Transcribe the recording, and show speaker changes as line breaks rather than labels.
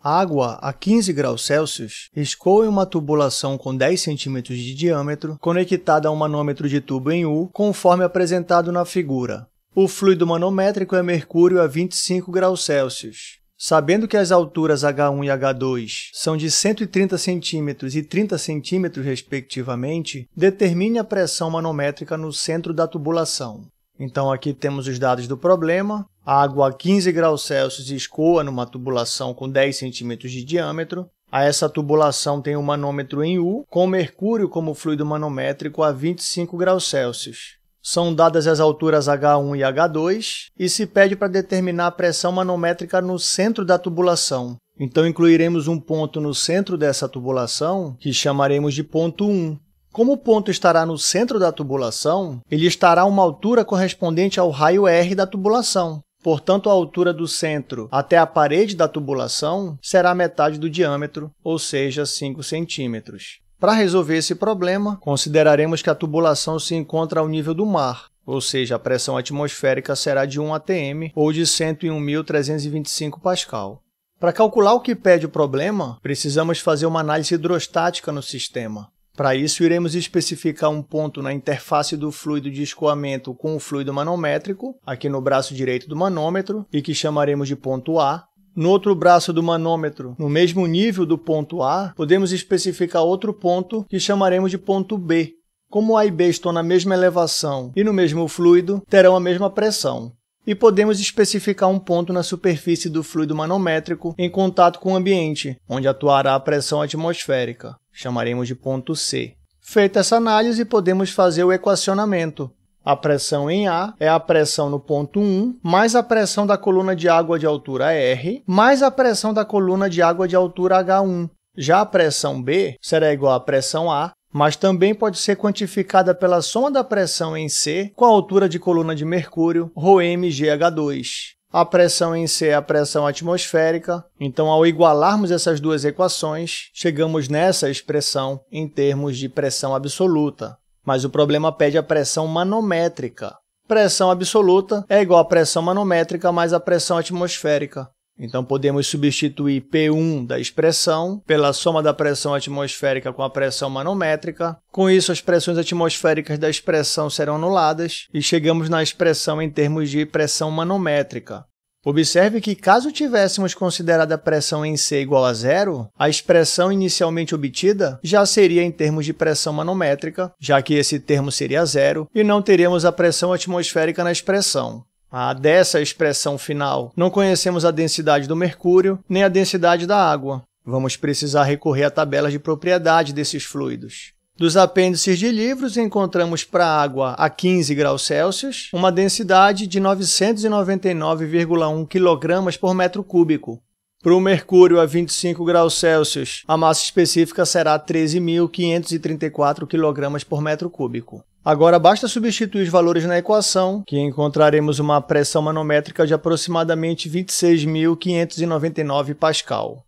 Água a 15 graus Celsius escoa em uma tubulação com 10 cm de diâmetro, conectada a um manômetro de tubo em U, conforme apresentado na figura. O fluido manométrico é mercúrio a 25 graus Celsius. Sabendo que as alturas H1 e H2 são de 130 cm e 30 cm, respectivamente, determine a pressão manométrica no centro da tubulação. Então, aqui temos os dados do problema. A água a 15 graus Celsius escoa numa tubulação com 10 centímetros de diâmetro. A essa tubulação tem um manômetro em U, com mercúrio como fluido manométrico a 25 graus Celsius. São dadas as alturas H1 e H2 e se pede para determinar a pressão manométrica no centro da tubulação. Então incluiremos um ponto no centro dessa tubulação, que chamaremos de ponto 1. Como o ponto estará no centro da tubulação, ele estará a uma altura correspondente ao raio R da tubulação portanto a altura do centro até a parede da tubulação será metade do diâmetro, ou seja, 5 centímetros. Para resolver esse problema, consideraremos que a tubulação se encontra ao nível do mar, ou seja, a pressão atmosférica será de 1 atm ou de 101.325 pascal. Para calcular o que pede o problema, precisamos fazer uma análise hidrostática no sistema. Para isso, iremos especificar um ponto na interface do fluido de escoamento com o fluido manométrico, aqui no braço direito do manômetro, e que chamaremos de ponto A, no outro braço do manômetro, no mesmo nível do ponto A, podemos especificar outro ponto que chamaremos de ponto B. Como A e B estão na mesma elevação e no mesmo fluido, terão a mesma pressão. E podemos especificar um ponto na superfície do fluido manométrico em contato com o ambiente, onde atuará a pressão atmosférica chamaremos de ponto C. Feita essa análise, podemos fazer o equacionamento. A pressão em A é a pressão no ponto 1, mais a pressão da coluna de água de altura R, mais a pressão da coluna de água de altura H1. Já a pressão B será igual à pressão A, mas também pode ser quantificada pela soma da pressão em C com a altura de coluna de mercúrio, ρmgh2. A pressão em C é a pressão atmosférica. Então, ao igualarmos essas duas equações, chegamos nessa expressão em termos de pressão absoluta. Mas o problema pede a pressão manométrica. Pressão absoluta é igual a pressão manométrica mais a pressão atmosférica. Então podemos substituir P1 da expressão pela soma da pressão atmosférica com a pressão manométrica. Com isso, as pressões atmosféricas da expressão serão anuladas e chegamos na expressão em termos de pressão manométrica. Observe que, caso tivéssemos considerado a pressão em C igual a zero, a expressão inicialmente obtida já seria em termos de pressão manométrica, já que esse termo seria zero, e não teríamos a pressão atmosférica na expressão. Ah, é a dessa expressão final, não conhecemos a densidade do mercúrio nem a densidade da água. Vamos precisar recorrer a tabelas de propriedade desses fluidos. Dos apêndices de livros, encontramos para a água a 15 graus Celsius, uma densidade de 999,1 kg por metro cúbico, para o mercúrio a 25 graus Celsius, a massa específica será 13.534 kg por metro cúbico. Agora basta substituir os valores na equação, que encontraremos uma pressão manométrica de aproximadamente 26.599 pascal.